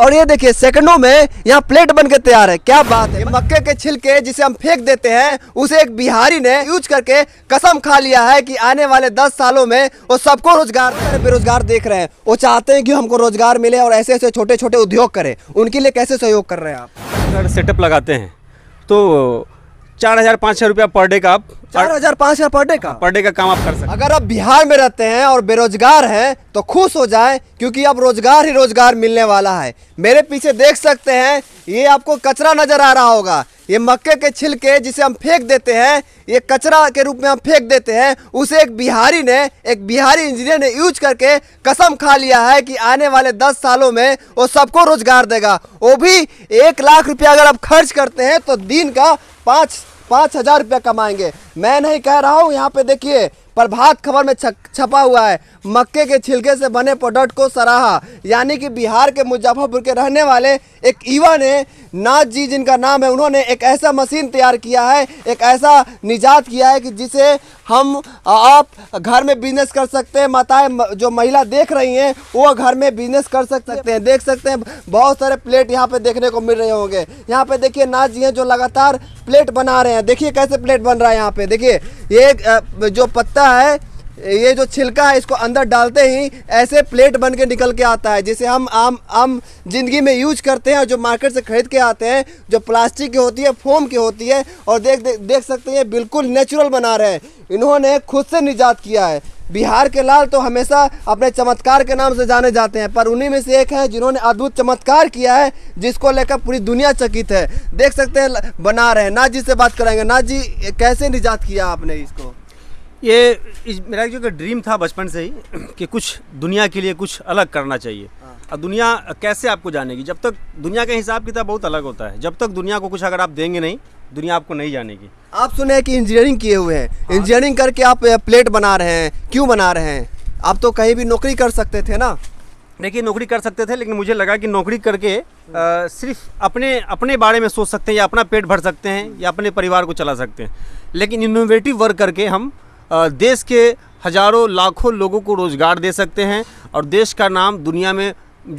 और ये देखिए सेकंडों में यहाँ प्लेट बन के तैयार है क्या बात है मक्के के छिलके जिसे हम फेंक देते हैं उसे एक बिहारी ने यूज करके कसम खा लिया है कि आने वाले दस सालों में वो सबको रोजगार बेरोजगार देख रहे हैं वो चाहते हैं कि हमको रोजगार मिले और ऐसे ऐसे छोटे छोटे उद्योग करे उनके लिए कैसे सहयोग कर रहे हैं आप सेटअप लगाते हैं तो चार हज़ार रुपया पर डे का आप चार हजार पाँच हजार पर डे का पर डे का काम आप कर सकते अगर आप बिहार में रहते हैं और बेरोजगार हैं तो खुश हो जाए क्योंकि अब रोजगार ही रोजगार मिलने वाला है मेरे पीछे देख सकते हैं ये आपको कचरा नजर आ रहा होगा ये मक्के के छिलके जिसे हम फेंक देते हैं ये कचरा के रूप में हम फेंक देते हैं उसे एक बिहारी ने एक बिहारी इंजीनियर ने यूज करके कसम खा लिया है कि आने वाले दस सालों में वो सबको रोजगार देगा वो भी एक लाख रुपया अगर आप खर्च करते हैं तो दिन का पाँच पाँच हजार रुपया कमाएंगे मैं नहीं कह रहा हूँ यहाँ पे देखिए प्रभात खबर में छपा हुआ है मक्के के छिलके से बने प्रोडक्ट को सराहा यानी कि बिहार के मुजफ्फरपुर के रहने वाले एक युवा ने नाथ जी जिनका नाम है उन्होंने एक ऐसा मशीन तैयार किया है एक ऐसा निजात किया है कि जिसे हम आप घर में बिजनेस कर सकते हैं माताएं जो महिला देख रही हैं वो घर में बिजनेस कर सकते हैं देख सकते हैं बहुत सारे प्लेट यहाँ पे देखने को मिल रहे होंगे यहाँ पे देखिए नाथ जी हैं जो लगातार प्लेट बना रहे हैं देखिए कैसे प्लेट बन रहा है यहाँ पे में देखिए ये जो पत्ता है ये जो छिलका है इसको अंदर डालते ही ऐसे प्लेट बन के निकल के आता है जिसे हम आम आम जिंदगी में यूज करते हैं और जो मार्केट से खरीद के आते हैं जो प्लास्टिक की होती है फोम की होती है और देख देख, देख सकते हैं बिल्कुल नेचुरल बना रहे हैं इन्होंने खुद से निजात किया है बिहार के लाल तो हमेशा अपने चमत्कार के नाम से जाने जाते हैं पर उन्हीं में से एक है जिन्होंने अद्भुत चमत्कार किया है जिसको लेकर पूरी दुनिया चकित है देख सकते हैं बना रहे हैं नाथ जी से बात कराएंगे नाथ जी कैसे निजात किया आपने इसको ये इस मेरा जो ड्रीम था बचपन से ही कि कुछ दुनिया के लिए कुछ अलग करना चाहिए और हाँ। दुनिया कैसे आपको जानेगी जब तक दुनिया के हिसाब किताब बहुत अलग होता है जब तक दुनिया को कुछ अगर आप देंगे नहीं दुनिया आपको नहीं जानेगी आप सुने कि इंजीनियरिंग किए हुए हैं इंजीनियरिंग हाँ। करके आप प्लेट बना रहे हैं क्यों बना रहे हैं आप तो कहीं भी नौकरी कर सकते थे ना देखिए नौकरी कर सकते थे लेकिन मुझे लगा कि नौकरी करके आ, सिर्फ अपने अपने बारे में सोच सकते हैं या अपना पेट भर सकते हैं या अपने परिवार को चला सकते हैं लेकिन इनोवेटिव वर्क करके हम आ, देश के हज़ारों लाखों लोगों को रोज़गार दे सकते हैं और देश का नाम दुनिया में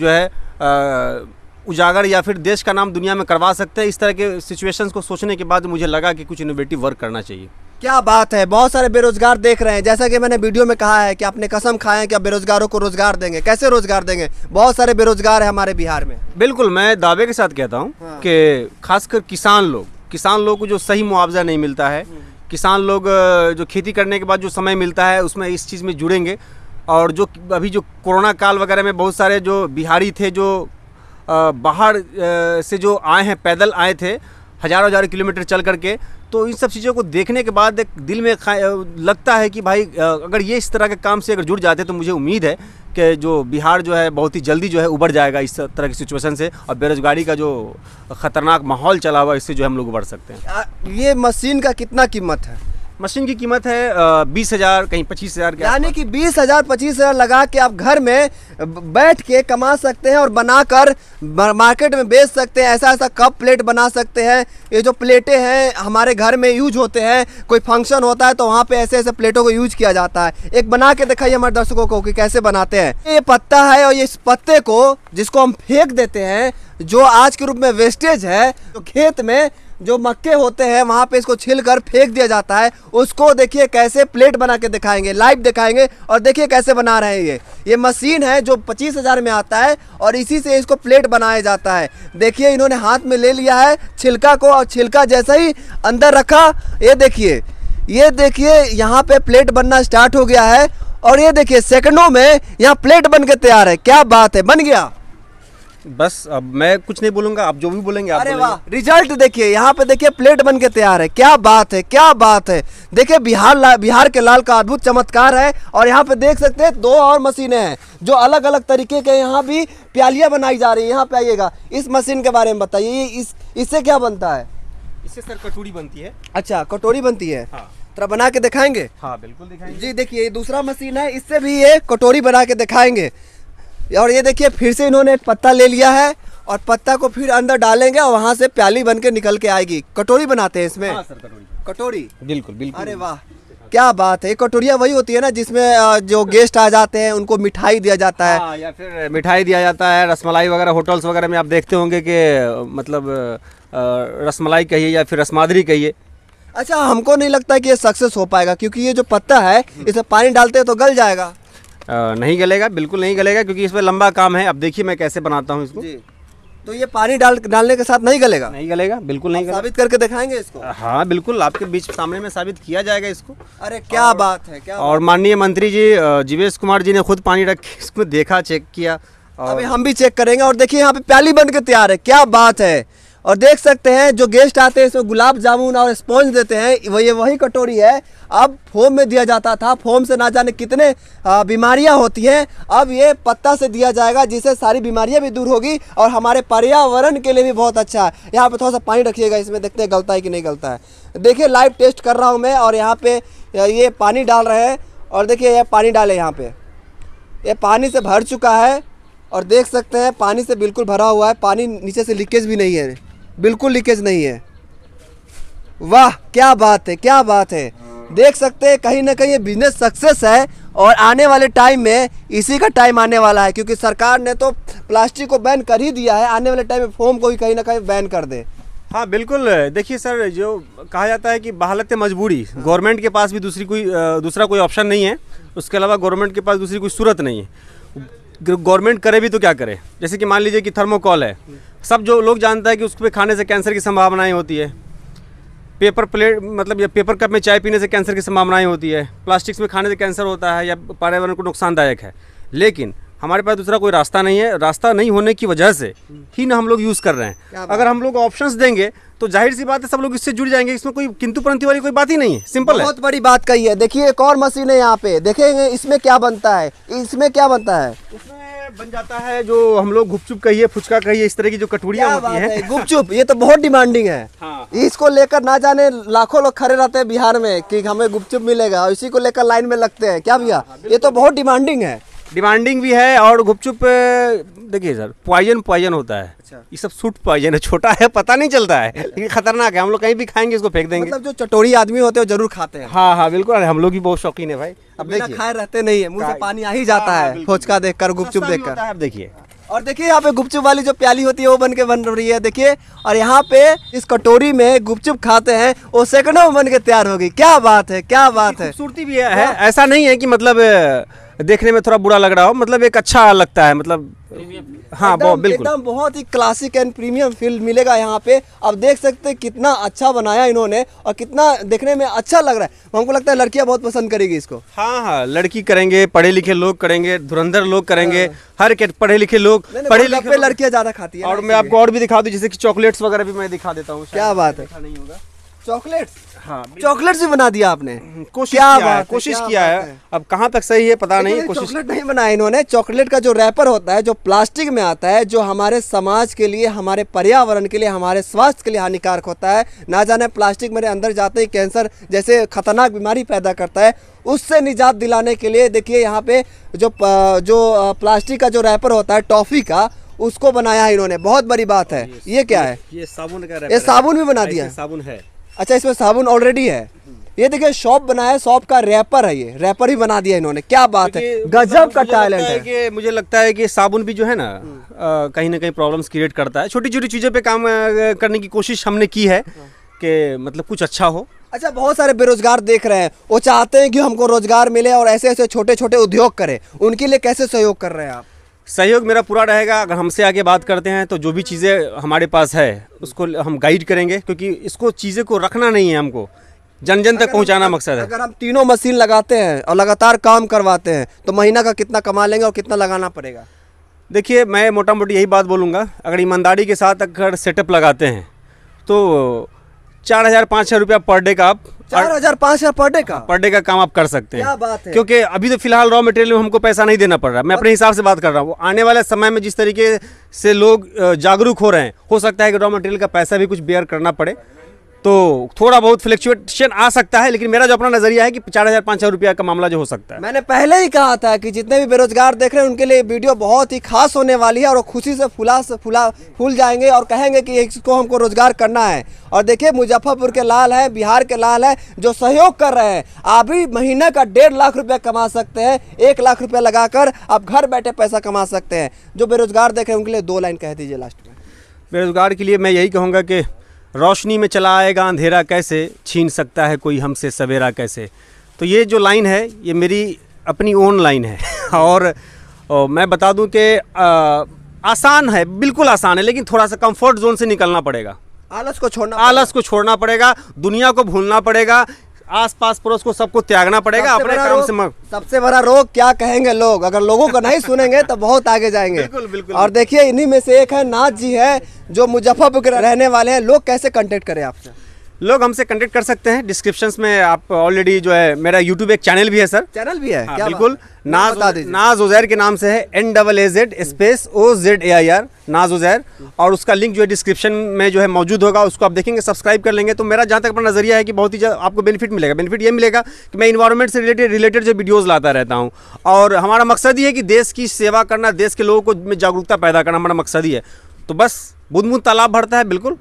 जो है आ, उजागर या फिर देश का नाम दुनिया में करवा सकते हैं इस तरह के सिचुएशंस को सोचने के बाद मुझे लगा कि कुछ इनोवेटिव वर्क करना चाहिए क्या बात है बहुत सारे बेरोजगार देख रहे हैं जैसा कि मैंने वीडियो में कहा है कि आपने कसम खाए हैं कि आप बेरोजगारों को रोजगार देंगे कैसे रोजगार देंगे बहुत सारे बेरोजगार है हमारे बिहार में बिल्कुल मैं दावे के साथ कहता हूँ हाँ। कि खासकर किसान लोग किसान लोग को जो सही मुआवजा नहीं मिलता है हम्म। किसान लोग जो खेती करने के बाद जो समय मिलता है उसमें इस चीज़ में जुड़ेंगे और जो अभी जो कोरोना काल वगैरह में बहुत सारे जो बिहारी थे जो बाहर से जो आए हैं पैदल आए थे हज़ारों हज़ारों किलोमीटर चल करके तो इन सब चीज़ों को देखने के बाद एक दिल में लगता है कि भाई अगर ये इस तरह के काम से अगर जुड़ जाते तो मुझे उम्मीद है कि जो बिहार जो है बहुत ही जल्दी जो है उबर जाएगा इस तरह की सिचुएशन से और बेरोज़गारी का जो ख़तरनाक माहौल चला हुआ इससे जो हम लोग उबर सकते हैं ये मशीन का कितना कीमत है मशीन की कीमत है बीस हजार कहीं पच्चीस हजार यानी कि बीस हजार पच्चीस हजार लगा के आप घर में बैठ के कमा सकते हैं और बनाकर मार्केट में बेच सकते हैं ऐसा ऐसा कप प्लेट बना सकते हैं ये जो प्लेटें हैं हमारे घर में यूज होते हैं कोई फंक्शन होता है तो वहाँ पे ऐसे ऐसे प्लेटों को यूज किया जाता है एक बना के दिखाइए हमारे दर्शकों को कि कैसे बनाते हैं ये पत्ता है और ये इस पत्ते को जिसको हम फेंक देते हैं जो आज के रूप में वेस्टेज है तो खेत में जो मक्के होते हैं वहाँ पे इसको छिल कर फेंक दिया जाता है उसको देखिए कैसे प्लेट बना के दिखाएंगे लाइव दिखाएंगे और देखिए कैसे बना रहे हैं ये ये मशीन है जो पच्चीस हज़ार में आता है और इसी से इसको प्लेट बनाया जाता है देखिए इन्होंने हाथ में ले लिया है छिलका को और छिलका जैसे ही अंदर रखा ये देखिए ये देखिए यहाँ पे प्लेट बनना स्टार्ट हो गया है और ये देखिए सेकंडों में यहाँ प्लेट बन के तैयार है क्या बात है बन गया बस अब मैं कुछ नहीं बोलूंगा आप जो भी बोलेंगे आप अरे वाह रिजल्ट देखिए यहाँ पे देखिए प्लेट बन के तैयार है क्या बात है क्या बात है देखिए बिहार बिहार के लाल का अद्भुत चमत्कार है और यहाँ पे देख सकते हैं दो और मशीनें हैं जो अलग अलग तरीके के यहाँ भी प्यालियाँ बनाई जा रही है यहाँ पे आइएगा इस मशीन के बारे में बताइए इस इससे क्या बनता है इससे सर कटोरी बनती है अच्छा कटोरी बनती है हाँ। तरह बना के दिखाएंगे हाँ बिल्कुल दिखाएंगे जी देखिए दूसरा मशीन है इससे भी ये कटोरी बना के दिखाएंगे और ये देखिए फिर से इन्होंने पत्ता ले लिया है और पत्ता को फिर अंदर डालेंगे और वहाँ से प्याली बन के निकल के आएगी कटोरी बनाते हैं इसमें हाँ कटोरी बिल्कुल बिल्कुल अरे वाह क्या बात है कटोरिया वही होती है ना जिसमें जो गेस्ट आ जाते हैं उनको मिठाई दिया जाता है हाँ, या फिर मिठाई दिया जाता है रसमलाई वगैरह होटल्स वगैरह में आप देखते होंगे कि मतलब रसमलाई कहिए या फिर रसमादरी कहिए अच्छा हमको नहीं लगता कि ये सक्सेस हो पाएगा क्योंकि ये जो पत्ता है हम्म। इसमें पानी डालते हैं तो गल जाएगा नहीं गलेगा बिल्कुल नहीं गलेगा क्योंकि इसमें लंबा काम है अब देखिए मैं कैसे बनाता हूँ इसको जी तो ये पानी डाल डालने के साथ नहीं गलेगा नहीं गलेगा बिल्कुल नहीं गलेगा साबित करके दिखाएंगे इसको हाँ बिल्कुल आपके बीच सामने में साबित किया जाएगा इसको अरे क्या और, बात है क्या और माननीय मंत्री जी जीवेश कुमार जी ने खुद पानी रख इसको देखा चेक किया और... अभी हम भी चेक करेंगे और देखिए यहाँ पे प्याली बन के तैयार है क्या बात है और देख सकते हैं जो गेस्ट आते हैं इसमें गुलाब जामुन और स्पॉन्ज देते हैं वो ये वही कटोरी है अब फोम में दिया जाता था फोम से ना जाने कितने बीमारियां होती हैं अब ये पत्ता से दिया जाएगा जिससे सारी बीमारियां भी दूर होगी और हमारे पर्यावरण के लिए भी बहुत अच्छा है यहाँ पर थोड़ा सा पानी रखिएगा इसमें देखते हैं गलता है कि नहीं गलता है देखिए लाइव टेस्ट कर रहा हूँ मैं और यहाँ पर ये पानी डाल रहे हैं और देखिए यह पानी डाले यहाँ पर ये पानी से भर चुका है और देख सकते हैं पानी से बिल्कुल भरा हुआ है पानी नीचे से लीकेज भी नहीं है बिल्कुल लीकेज नहीं है वाह क्या बात है क्या बात है देख सकते हैं कहीं ना कहीं ये बिजनेस सक्सेस है और आने वाले टाइम में इसी का टाइम आने वाला है क्योंकि सरकार ने तो प्लास्टिक को बैन कर ही दिया है आने वाले टाइम में फोम को भी कहीं ना कहीं बैन कर दे हाँ बिल्कुल देखिए सर जो कहा जाता है कि बहालत मजबूरी गवर्नमेंट के पास भी दूसरी कोई दूसरा कोई ऑप्शन नहीं है उसके अलावा गवर्नमेंट के पास दूसरी कोई सूरत नहीं है गवर्नमेंट करे भी तो क्या करे जैसे कि मान लीजिए कि थर्मोकॉल है सब जो लोग जानता है कि उस पर खाने से कैंसर की संभावनाएं होती है पेपर प्लेट मतलब या पेपर कप में चाय पीने से कैंसर की संभावनाएं होती है प्लास्टिक्स में खाने से कैंसर होता है या पर्यावरण को नुकसानदायक है लेकिन हमारे पास दूसरा कोई रास्ता नहीं है रास्ता नहीं होने की वजह से ही ना हम लोग यूज़ कर रहे हैं अगर हम लोग ऑप्शंस देंगे तो जाहिर सी बात है सब लोग इससे जुड़ जाएंगे इसमें कोई किंतु परंतु वाली कोई बात ही नहीं है सिंपल बहुत है। बड़ी बात कही है देखिए एक और मशीन है यहाँ पे देखेंगे इसमें क्या बनता है इसमें क्या बनता है इसमें बन जाता है जो हम लोग गुपचुप कहिए फुचका कहिए इस तरह की जो कटोरिया होती है गुपचुप ये तो बहुत डिमांडिंग है हाँ। इसको लेकर ना जाने लाखों लोग खड़े रहते हैं बिहार में कि हमें गुपचुप मिलेगा इसी को लेकर लाइन में लगते हैं क्या हाँ, भैया हाँ, ये तो बहुत डिमांडिंग है डिमांडिंग भी है और गुपचुप देखिए सर पॉइजन पॉइजन होता है अच्छा ये सब सूट पॉइजन है छोटा है पता नहीं चलता है अच्छा। लेकिन खतरनाक है हम लोग कहीं भी खाएंगे इसको फेंक देंगे मतलब जो चटोरी आदमी होते हैं जरूर खाते हैं हाँ हाँ बिल्कुल हम लोग भी बहुत शौकीन है भाई अब देखिए खाए रहते नहीं है मुझे पानी आ ही जाता हाँ, है फोचका देख कर गुपचुप देख कर आप देखिए और देखिए यहाँ पे गुपचुप वाली जो प्याली होती है वो बन के बन रही है देखिए और यहाँ पे इस कटोरी में गुपचुप खाते हैं वो सेकंडों में बन के तैयार होगी क्या बात है क्या बात है सूरती भी हाँ। है ऐसा नहीं है कि मतलब देखने में थोड़ा बुरा लग रहा हो मतलब एक अच्छा लगता है मतलब हाँ बहुत बिल्कुल एकदम बहुत ही क्लासिक एंड प्रीमियम फील मिलेगा यहाँ पे आप देख सकते हैं कितना अच्छा बनाया इन्होंने और कितना देखने में अच्छा लग रहा है तो हमको लगता है लड़कियाँ बहुत पसंद करेगी इसको हाँ हाँ लड़की करेंगे पढ़े लिखे लोग करेंगे धुरंधर लोग करेंगे हाँ। हर के पढ़े लिखे लोग पढ़े लिखे लड़कियाँ ज़्यादा खाती है और मैं आपको और भी दिखा दूँ जैसे की चॉकलेट्स वगैरह भी मैं दिखा देता हूँ क्या बात है चॉकलेट्स हाँ चॉकलेट से बना दिया आपने हम्म, कोशिश क्या किया है कोशिश किया है अब कहाँ तक सही है पता नहीं कोशिश चॉकलेट नहीं बनाया इन्होंने चॉकलेट का जो रैपर होता है जो प्लास्टिक में आता है जो हमारे समाज के लिए हमारे पर्यावरण के लिए हमारे स्वास्थ्य के लिए हानिकारक होता है ना जाने प्लास्टिक मेरे अंदर जाते ही कैंसर जैसे खतरनाक बीमारी पैदा करता है उससे निजात दिलाने के लिए देखिए यहाँ पे जो जो प्लास्टिक का जो रैपर होता है टॉफ़ी का उसको बनाया है इन्होंने बहुत बड़ी बात है ये, क्या है ये साबुन का ये साबुन भी बना दिया साबुन है अच्छा इसमें साबुन ऑलरेडी है ये देखिए शॉप बनाया शॉप का रैपर है ये रैपर ही बना दिया इन्होंने क्या बात है गजब का टैलेंट है कि मुझे लगता है कि साबुन भी जो है ना हम्म। कहीं ना कहीं प्रॉब्लम्स क्रिएट करता है छोटी छोटी चीज़ों पे काम करने की कोशिश हमने की है हाँ। कि मतलब कुछ अच्छा हो अच्छा बहुत सारे बेरोजगार देख रहे हैं वो चाहते हैं कि हमको रोजगार मिले और ऐसे ऐसे छोटे छोटे उद्योग करें उनके लिए कैसे सहयोग कर रहे हैं आप सहयोग मेरा पूरा रहेगा अगर हमसे आगे बात करते हैं तो जो भी चीज़ें हमारे पास है उसको हम गाइड करेंगे क्योंकि इसको चीज़ें को रखना नहीं है हमको जन जन तक पहुंचाना मकसद है अगर हम तीनों मशीन लगाते हैं और लगातार काम करवाते हैं तो महीना का कितना कमा लेंगे और कितना लगाना पड़ेगा देखिए मैं मोटा मोटी यही बात बोलूँगा अगर ईमानदारी के साथ अगर सेटअप लगाते हैं तो चार हज़ार पाँच हज़ार रुपया पर डे का आप चार हजार पाँच हजार पर डे का पर डे का काम आप कर सकते हैं बात है क्योंकि अभी तो फिलहाल रॉ मटेरियल में हमको पैसा नहीं देना पड़ रहा मैं अपने हिसाब से बात कर रहा हूँ आने वाले समय में जिस तरीके से लोग जागरूक हो रहे हैं हो सकता है कि रॉ मटेरियल का पैसा भी कुछ बेयर करना पड़े तो थोड़ा बहुत फ्लक्चुएशन आ सकता है लेकिन मेरा जो अपना नजरिया है कि चार हज़ार पाँच हज़ार रुपया का मामला जो हो सकता है मैंने पहले ही कहा था कि जितने भी बेरोजगार देख रहे हैं उनके लिए वीडियो बहुत ही खास होने वाली है और खुशी से फुला से फुला फूल जाएंगे और कहेंगे कि इसको हमको रोजगार करना है और देखिए मुजफ्फरपुर के लाल है बिहार के लाल है जो सहयोग कर रहे हैं आप भी महीने का डेढ़ लाख रुपया कमा सकते हैं एक लाख रुपया लगाकर आप घर बैठे पैसा कमा सकते हैं जो बेरोजगार देख रहे हैं उनके लिए दो लाइन कह दीजिए लास्ट में बेरोजगार के लिए मैं यही कहूँगा कि रोशनी में चला आएगा अंधेरा कैसे छीन सकता है कोई हमसे सवेरा कैसे तो ये जो लाइन है ये मेरी अपनी ओन लाइन है और, ओ, मैं बता दूं कि आसान है बिल्कुल आसान है लेकिन थोड़ा सा कंफर्ट जोन से निकलना पड़ेगा आलस को छोड़ना आलस को छोड़ना पड़ेगा दुनिया को भूलना पड़ेगा आस पास पड़ोस को सबको त्यागना पड़ेगा अपने काम से मग सबसे बड़ा रोग क्या कहेंगे लोग अगर लोगों को नहीं सुनेंगे तो बहुत आगे जाएंगे बिल्कुल बिल्कुल और देखिए इन्हीं में से एक है नाथ जी है जो मुजफ्फरपुर के रहने वाले हैं लोग कैसे कॉन्टेक्ट करें आपसे लोग हमसे कंटेक्ट कर सकते हैं डिस्क्रिप्शन में आप ऑलरेडी जो है मेरा यूट्यूब एक चैनल भी है सर चैनल भी है हाँ, क्या बिल्कुल नाज नाज उजैर के नाम से है N double A Z space O Z A I R Naz Uzair और उसका लिंक जो है डिस्क्रिप्शन में जो है मौजूद होगा उसको आप देखेंगे सब्सक्राइब कर लेंगे तो मेरा जहाँ तक अपना नजरिया है कि बहुत ही आपको बेनिफिट मिलेगा बेनिफिट ये मिलेगा कि मैं इन्वायरमेंट से रिलेटेड रिलेटेड जो वीडियोज़ लाता रहता हूँ और हमारा मकसद ही है कि देश की सेवा करना देश के लोगों को जागरूकता पैदा करना हमारा मकसद ही है तो बस बुदमुद तालाब भरता है बिल्कुल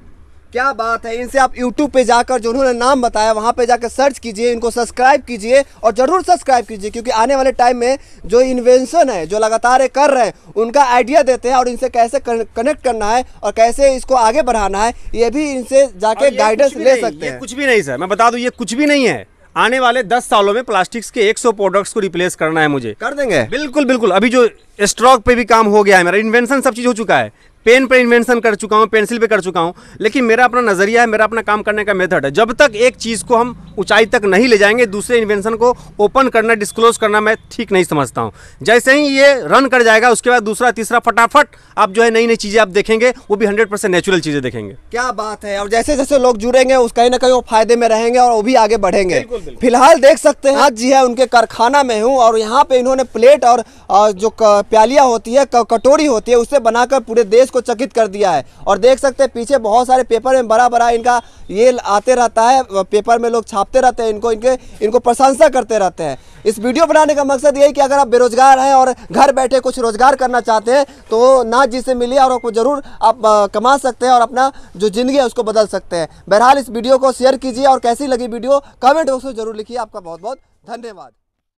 क्या बात है इनसे आप यूट्यूब पे जाकर जो उन्होंने नाम बताया वहाँ पे जाकर सर्च कीजिए इनको सब्सक्राइब कीजिए और ज़रूर सब्सक्राइब कीजिए क्योंकि आने वाले टाइम में जो इन्वेंशन है जो लगातार कर रहे हैं उनका आइडिया देते हैं और इनसे कैसे कनेक्ट करना है और कैसे इसको आगे बढ़ाना है ये भी इनसे जाके गाइडेंस ले सकते हैं कुछ भी नहीं सर मैं बता दूँ ये कुछ भी नहीं है आने वाले दस सालों में प्लास्टिक्स के एक प्रोडक्ट्स को रिप्लेस करना है मुझे कर देंगे बिल्कुल बिल्कुल अभी जो स्ट्रॉक पे भी काम हो गया है मेरा इन्वेंशन सब चीज़ हो चुका है पेन पर इन्वेंशन कर चुका हूँ पेंसिल पे कर चुका हूँ लेकिन मेरा अपना नज़रिया है मेरा अपना काम करने का मेथड है जब तक एक चीज़ को हम ऊंचाई तक नहीं ले जाएंगे दूसरे इन्वेंशन को ओपन करना डिस्क्लोज करना मैं ठीक नहीं समझता हूँ जैसे ही ये रन कर जाएगा उसके बाद दूसरा तीसरा फटाफट आप जो है नई नई चीज़ें आप देखेंगे वो भी हंड्रेड परसेंट नेचुरल चीज़ें देखेंगे क्या बात है और जैसे जैसे लोग जुड़ेंगे उस कहीं ना कहीं वो फायदे में रहेंगे और वो भी आगे बढ़ेंगे फिलहाल देख सकते हैं आज जी है उनके कारखाना में हूँ और यहाँ पे इन्होंने प्लेट और जो प्यालियाँ होती है कटोरी होती है उसे बनाकर पूरे देश को चकित कर दिया है और देख सकते हैं पीछे बहुत सारे पेपर में बड़ा बड़ा इनका ये आते रहता है पेपर में लोग छापते रहते हैं इनको इनके इनको प्रशंसा करते रहते हैं इस वीडियो बनाने का मकसद यही कि अगर आप बेरोजगार हैं और घर बैठे कुछ रोजगार करना चाहते हैं तो नाथ जी से और आपको ज़रूर आप कमा सकते हैं और अपना जो ज़िंदगी है उसको बदल सकते हैं बहरहाल इस वीडियो को शेयर कीजिए और कैसी लगी वीडियो कमेंट बॉक्स में ज़रूर लिखिए आपका बहुत बहुत धन्यवाद